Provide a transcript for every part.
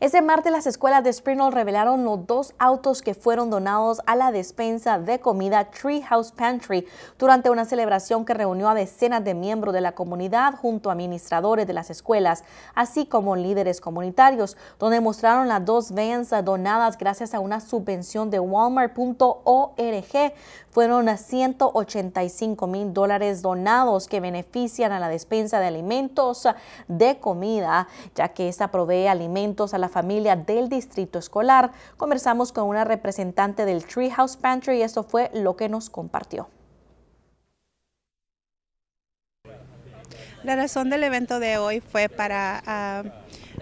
Ese martes las escuelas de Springfield revelaron los dos autos que fueron donados a la despensa de comida Treehouse Pantry durante una celebración que reunió a decenas de miembros de la comunidad junto a administradores de las escuelas, así como líderes comunitarios, donde mostraron las dos vans donadas gracias a una subvención de walmart.org. Fueron 185 mil dólares donados que benefician a la despensa de alimentos de comida, ya que esta provee alimentos a la familia del distrito escolar. Conversamos con una representante del Treehouse Pantry y eso fue lo que nos compartió. La razón del evento de hoy fue para, ah,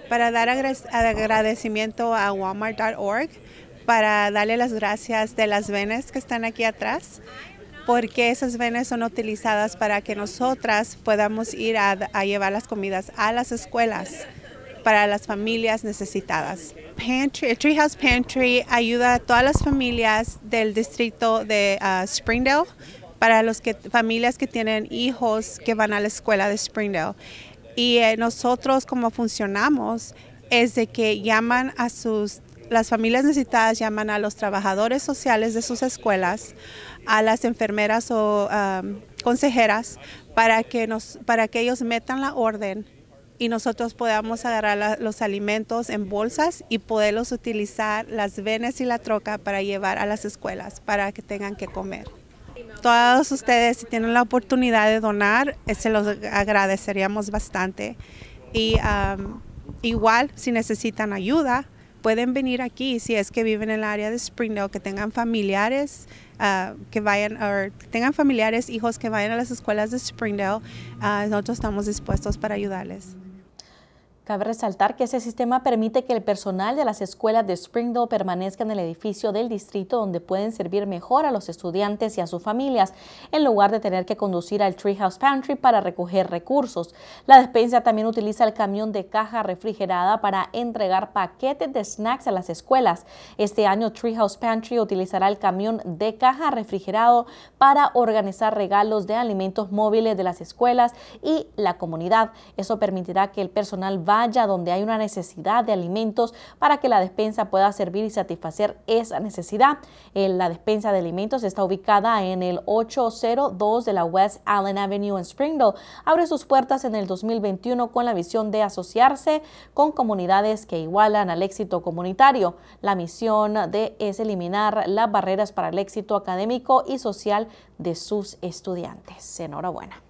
para dar agradecimiento a walmart.org, para darle las gracias de las venas que están aquí atrás, porque esas venas son utilizadas para que nosotras podamos ir a llevar las comidas a las escuelas para las familias necesitadas. el Treehouse Pantry ayuda a todas las familias del distrito de uh, Springdale, para las que, familias que tienen hijos que van a la escuela de Springdale. Y eh, nosotros como funcionamos es de que llaman a sus las familias necesitadas llaman a los trabajadores sociales de sus escuelas, a las enfermeras o um, consejeras para que nos para que ellos metan la orden y nosotros podamos agarrar los alimentos en bolsas y poderlos utilizar las venes y la troca para llevar a las escuelas para que tengan que comer. Todos ustedes, si tienen la oportunidad de donar, eh, se los agradeceríamos bastante. Y igual, si necesitan ayuda, pueden venir aquí si es que viven en el área de Springdale, que tengan familiares ah, que vayan, tengan familiares, hijos que vayan a las escuelas de Springdale. Ah, nosotros estamos dispuestos para ayudarles. Cabe resaltar que ese sistema permite que el personal de las escuelas de Springdale permanezca en el edificio del distrito donde pueden servir mejor a los estudiantes y a sus familias, en lugar de tener que conducir al Treehouse Pantry para recoger recursos. La despensa también utiliza el camión de caja refrigerada para entregar paquetes de snacks a las escuelas. Este año Treehouse Pantry utilizará el camión de caja refrigerado para organizar regalos de alimentos móviles de las escuelas y la comunidad. Eso permitirá que el personal va donde hay una necesidad de alimentos para que la despensa pueda servir y satisfacer esa necesidad. Eh, la despensa de alimentos está ubicada en el 802 de la West Allen Avenue en Springdale. Abre sus puertas en el 2021 con la visión de asociarse con comunidades que igualan al éxito comunitario. La misión de es eliminar las barreras para el éxito académico y social de sus estudiantes. Enhorabuena.